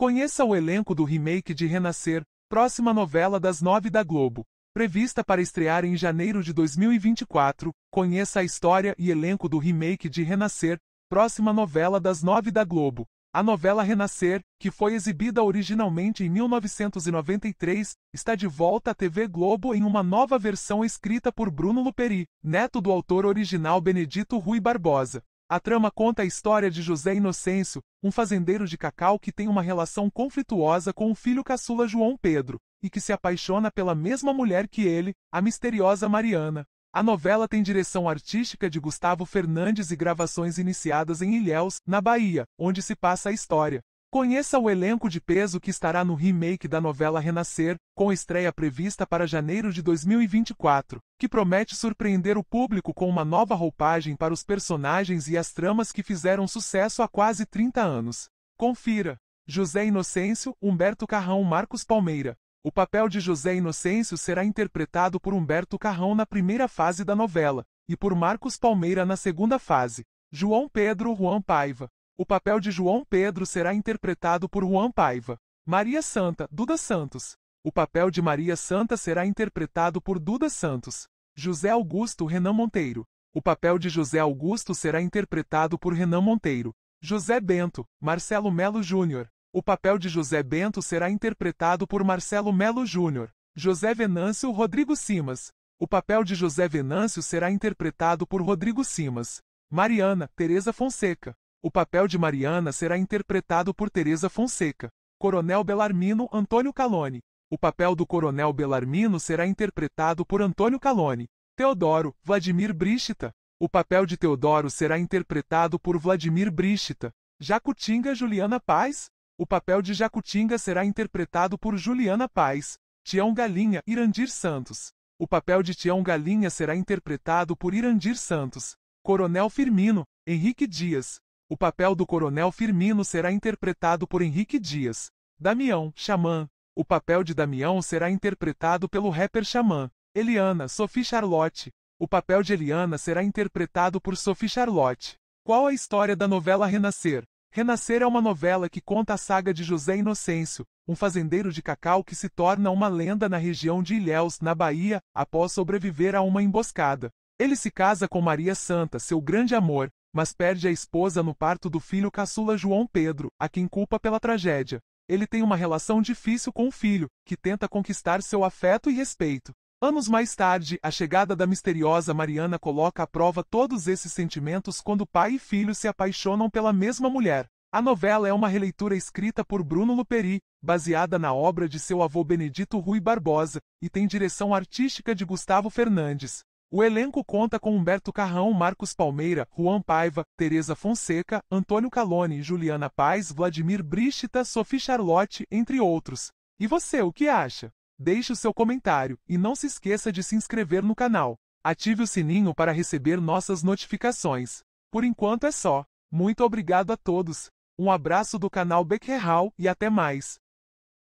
Conheça o elenco do remake de Renascer, próxima novela das nove da Globo. Prevista para estrear em janeiro de 2024, conheça a história e elenco do remake de Renascer, próxima novela das nove da Globo. A novela Renascer, que foi exibida originalmente em 1993, está de volta à TV Globo em uma nova versão escrita por Bruno Luperi, neto do autor original Benedito Rui Barbosa. A trama conta a história de José Inocêncio, um fazendeiro de cacau que tem uma relação conflituosa com o filho caçula João Pedro, e que se apaixona pela mesma mulher que ele, a misteriosa Mariana. A novela tem direção artística de Gustavo Fernandes e gravações iniciadas em Ilhéus, na Bahia, onde se passa a história. Conheça o elenco de peso que estará no remake da novela Renascer, com estreia prevista para janeiro de 2024, que promete surpreender o público com uma nova roupagem para os personagens e as tramas que fizeram sucesso há quase 30 anos. Confira! José Inocêncio, Humberto Carrão, Marcos Palmeira. O papel de José Inocêncio será interpretado por Humberto Carrão na primeira fase da novela, e por Marcos Palmeira na segunda fase. João Pedro Juan Paiva. O papel de João Pedro será interpretado por Juan Paiva. Maria Santa, Duda Santos. O papel de Maria Santa será interpretado por Duda Santos. José Augusto Renan Monteiro. O papel de José Augusto será interpretado por Renan Monteiro. José Bento, Marcelo Melo Júnior. O papel de José Bento será interpretado por Marcelo Melo Júnior. José Venâncio Rodrigo Simas. O papel de José Venâncio será interpretado por Rodrigo Simas. Mariana, Teresa Fonseca. O papel de Mariana será interpretado por Teresa Fonseca, Coronel Belarmino Antônio Calone. O papel do Coronel Belarmino será interpretado por Antônio Calone. Teodoro, Vladimir Bríchita. O papel de Teodoro será interpretado por Vladimir Bríchita. Jacutinga Juliana Paz. O papel de Jacutinga será interpretado por Juliana Paz. Tião Galinha, Irandir Santos. O papel de Tião Galinha será interpretado por Irandir Santos. Coronel Firmino, Henrique Dias. O papel do Coronel Firmino será interpretado por Henrique Dias. Damião, Xamã. O papel de Damião será interpretado pelo rapper Xamã. Eliana, Sophie Charlotte. O papel de Eliana será interpretado por Sophie Charlotte. Qual a história da novela Renascer? Renascer é uma novela que conta a saga de José Inocêncio, um fazendeiro de cacau que se torna uma lenda na região de Ilhéus, na Bahia, após sobreviver a uma emboscada. Ele se casa com Maria Santa, seu grande amor, mas perde a esposa no parto do filho caçula João Pedro, a quem culpa pela tragédia. Ele tem uma relação difícil com o filho, que tenta conquistar seu afeto e respeito. Anos mais tarde, a chegada da misteriosa Mariana coloca à prova todos esses sentimentos quando pai e filho se apaixonam pela mesma mulher. A novela é uma releitura escrita por Bruno Luperi, baseada na obra de seu avô Benedito Rui Barbosa, e tem direção artística de Gustavo Fernandes. O elenco conta com Humberto Carrão, Marcos Palmeira, Juan Paiva, Teresa Fonseca, Antônio Calone, Juliana Paz, Vladimir Bristita, Sophie Charlotte, entre outros. E você, o que acha? Deixe o seu comentário e não se esqueça de se inscrever no canal. Ative o sininho para receber nossas notificações. Por enquanto é só. Muito obrigado a todos. Um abraço do canal Becquerhal e até mais.